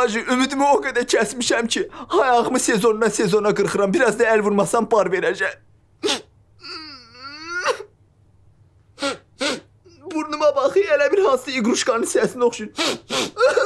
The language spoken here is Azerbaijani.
Hacı ümidimi o qədər kəsmişəm ki, ayağımı sezondan sezona qırxıram. Biraz da əl vurmasam par verəcək. Burnuma baxı elə bir hansı iqruşkanın səsinə oxşuyur.